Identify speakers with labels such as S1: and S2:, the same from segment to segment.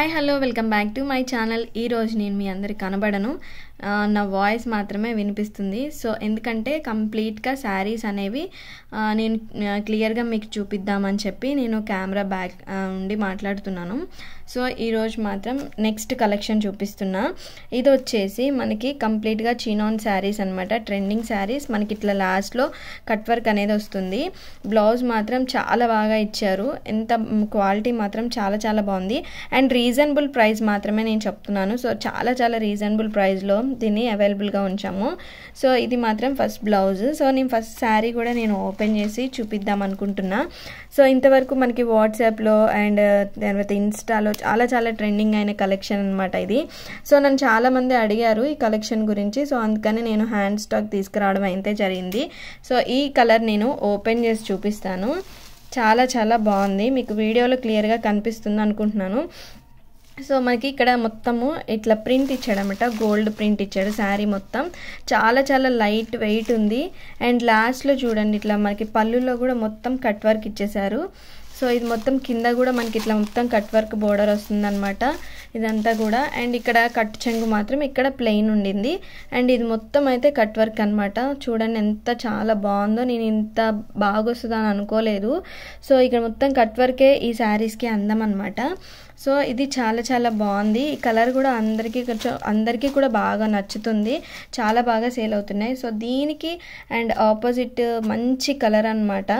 S1: hi hello welcome back to my channel ఈరోజు నేను మీ అందరికి కనబడను నా వాయిస్ మాత్రమే వినిపిస్తుంది సో ఎందుకంటే కంప్లీట్గా శారీస్ అనేవి నేను క్లియర్గా మీకు చూపిద్దామని చెప్పి నేను కెమెరా బ్యాక్ ఉండి మాట్లాడుతున్నాను సో ఈరోజు మాత్రం నెక్స్ట్ కలెక్షన్ చూపిస్తున్నా ఇది వచ్చేసి మనకి కంప్లీట్గా చీనాన్ శారీస్ అనమాట ట్రెండింగ్ శారీస్ మనకి ఇట్లా లాస్ట్లో కట్ వర్క్ అనేది వస్తుంది బ్లౌజ్ మాత్రం చాలా బాగా ఇచ్చారు ఎంత క్వాలిటీ మాత్రం చాలా చాలా బాగుంది అండ్ రీ రీజనబుల్ ప్రైస్ మాత్రమే నేను చెప్తున్నాను సో చాలా చాలా రీజనబుల్ ప్రైస్లో దీన్ని అవైలబుల్గా ఉంచాము సో ఇది మాత్రం ఫస్ట్ బ్లౌజ్ సో నేను ఫస్ట్ శారీ కూడా నేను ఓపెన్ చేసి చూపిద్దాం అనుకుంటున్నా సో ఇంతవరకు మనకి వాట్సాప్లో అండ్ uh, తర్వాత ఇన్స్టాలో చాలా చాలా ట్రెండింగ్ అయిన కలెక్షన్ అనమాట ఇది సో నన్ను చాలామంది అడిగారు ఈ కలెక్షన్ గురించి సో అందుకని నేను హ్యాండ్ స్టాక్ తీసుకురావడం అయితే జరిగింది సో ఈ కలర్ నేను ఓపెన్ చేసి చూపిస్తాను చాలా చాలా బాగుంది మీకు వీడియోలో క్లియర్గా కనిపిస్తుంది అనుకుంటున్నాను సో మనకి ఇక్కడ మొత్తము ఇట్లా ప్రింట్ ఇచ్చాడనమాట గోల్డ్ ప్రింట్ ఇచ్చాడు శారీ మొత్తం చాలా చాలా లైట్ వెయిట్ ఉంది అండ్ లాస్ట్లో చూడండి ఇట్లా మనకి పళ్ళులో కూడా మొత్తం కట్ వర్క్ ఇచ్చేసారు సో ఇది మొత్తం కింద కూడా మనకి ఇట్లా మొత్తం కట్ వర్క్ బోర్డర్ వస్తుందనమాట ఇదంతా కూడా అండ్ ఇక్కడ కట్ చెంగు మాత్రం ఇక్కడ ప్లెయిన్ ఉండింది అండ్ ఇది మొత్తం అయితే కట్ వర్క్ అనమాట చూడండి ఎంత చాలా బాగుందో నేను ఇంత బాగొస్తుందని అనుకోలేదు సో ఇక్కడ మొత్తం కట్ వర్కే ఈ శారీస్కి అందం అనమాట సో ఇది చాలా చాలా బాగుంది ఈ కలర్ కూడా అందరికీ కొంచెం అందరికీ కూడా బాగా నచ్చుతుంది చాలా బాగా సేల్ అవుతున్నాయి సో దీనికి అండ్ ఆపోజిట్ మంచి కలర్ అనమాట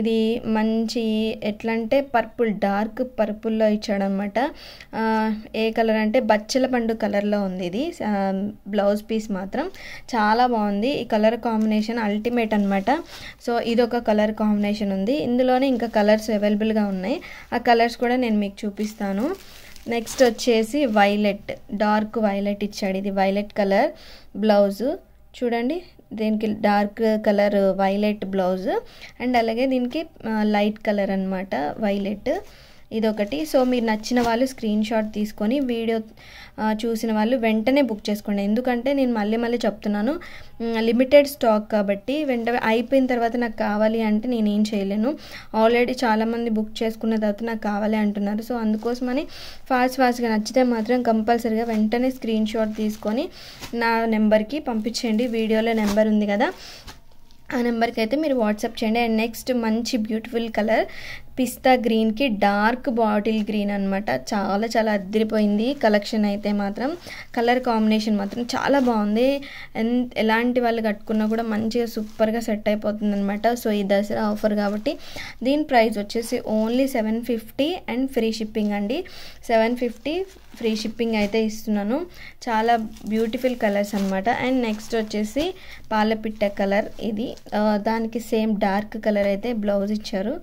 S1: ఇది మంచి ఎట్లా అంటే పర్పుల్ డార్క్ పర్పుల్లో ఇచ్చాడనమాట ఏ కలర్ అంటే బచ్చల పండు కలర్లో ఉంది ఇది బ్లౌజ్ పీస్ మాత్రం చాలా బాగుంది ఈ కలర్ కాంబినేషన్ అల్టిమేట్ అనమాట సో ఇది ఒక కలర్ కాంబినేషన్ ఉంది ఇందులోనే ఇంకా కలర్స్ అవైలబుల్గా ఉన్నాయి ఆ కలర్స్ కూడా నేను మీకు చూపిస్తాను తీసుకున్నాను నెక్స్ట్ వచ్చేసి వైలెట్ డార్క్ వైలెట్ ఇచ్చాడు ఇది వైలెట్ కలర్ బ్లౌజు చూడండి దీనికి dark colour violet blouse and అలాగే దీనికి లైట్ కలర్ అనమాట వైలెట్ ఇదొకటి సో మీరు నచ్చిన వాళ్ళు స్క్రీన్ షాట్ తీసుకొని వీడియో చూసిన వాళ్ళు వెంటనే బుక్ చేసుకోండి ఎందుకంటే నేను మళ్ళీ మళ్ళీ చెప్తున్నాను లిమిటెడ్ స్టాక్ కాబట్టి వెంటనే అయిపోయిన తర్వాత నాకు కావాలి అంటే నేను ఏం చేయలేను ఆల్రెడీ చాలామంది బుక్ చేసుకున్న తర్వాత నాకు కావాలి అంటున్నారు సో అందుకోసమని ఫాస్ట్ ఫాస్ట్గా నచ్చితే మాత్రం కంపల్సరీగా వెంటనే స్క్రీన్ షాట్ తీసుకొని నా నెంబర్కి పంపించండి వీడియోలో నెంబర్ ఉంది కదా ఆ నెంబర్కి అయితే మీరు వాట్సాప్ చేయండి అండ్ నెక్స్ట్ మంచి బ్యూటిఫుల్ కలర్ పిస్తా గ్రీన్కి డార్క్ బాటిల్ గ్రీన్ అనమాట చాలా చాలా అద్దరిపోయింది కలెక్షన్ అయితే మాత్రం కలర్ కాంబినేషన్ మాత్రం చాలా బాగుంది ఎలాంటి వాళ్ళు కట్టుకున్నా కూడా మంచిగా సూపర్గా సెట్ అయిపోతుంది అనమాట సో ఈ దసరా ఆఫర్ కాబట్టి దీని ప్రైస్ వచ్చేసి only seven fifty and free shipping అండి సెవెన్ ఫిఫ్టీ ఫ్రీ షిప్పింగ్ అయితే ఇస్తున్నాను చాలా బ్యూటిఫుల్ కలర్స్ అనమాట అండ్ నెక్స్ట్ వచ్చేసి పాలపిట్ట కలర్ ఇది దానికి సేమ్ డార్క్ కలర్ అయితే బ్లౌజ్ ఇచ్చారు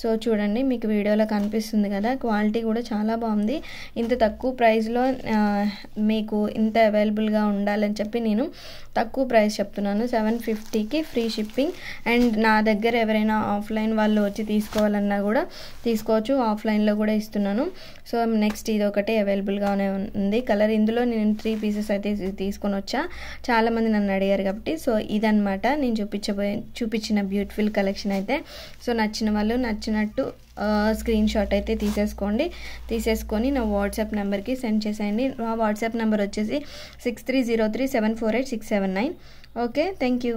S1: సో చూడండి చూడండి మీకు వీడియోలో కనిపిస్తుంది కదా క్వాలిటీ కూడా చాలా బాగుంది ఇంత తక్కువ ప్రైస్లో మీకు ఇంత అవైలబుల్గా ఉండాలని చెప్పి నేను తక్కువ ప్రైస్ చెప్తున్నాను సెవెన్ ఫిఫ్టీకి ఫ్రీ షిప్పింగ్ అండ్ నా దగ్గర ఎవరైనా ఆఫ్లైన్ వాళ్ళు వచ్చి తీసుకోవాలన్నా కూడా తీసుకోవచ్చు ఆఫ్లైన్లో కూడా ఇస్తున్నాను సో నెక్స్ట్ ఇది ఒకటి అవైలబుల్గానే ఉంది కలర్ ఇందులో నేను త్రీ పీసెస్ అయితే తీసుకొని వచ్చా చాలామంది నన్ను అడిగారు కాబట్టి సో ఇదనమాట నేను చూపించబోయే చూపించిన బ్యూటిఫుల్ కలెక్షన్ అయితే సో నచ్చిన వాళ్ళు నచ్చినట్టు స్క్రీన్ షాట్ అయితే తీసేసుకోండి తీసేసుకొని నా వాట్సాప్ నెంబర్కి సెండ్ చేసేయండి నా వాట్సాప్ నెంబర్ వచ్చేసి six three zero three seven four eight six seven nine okay thank you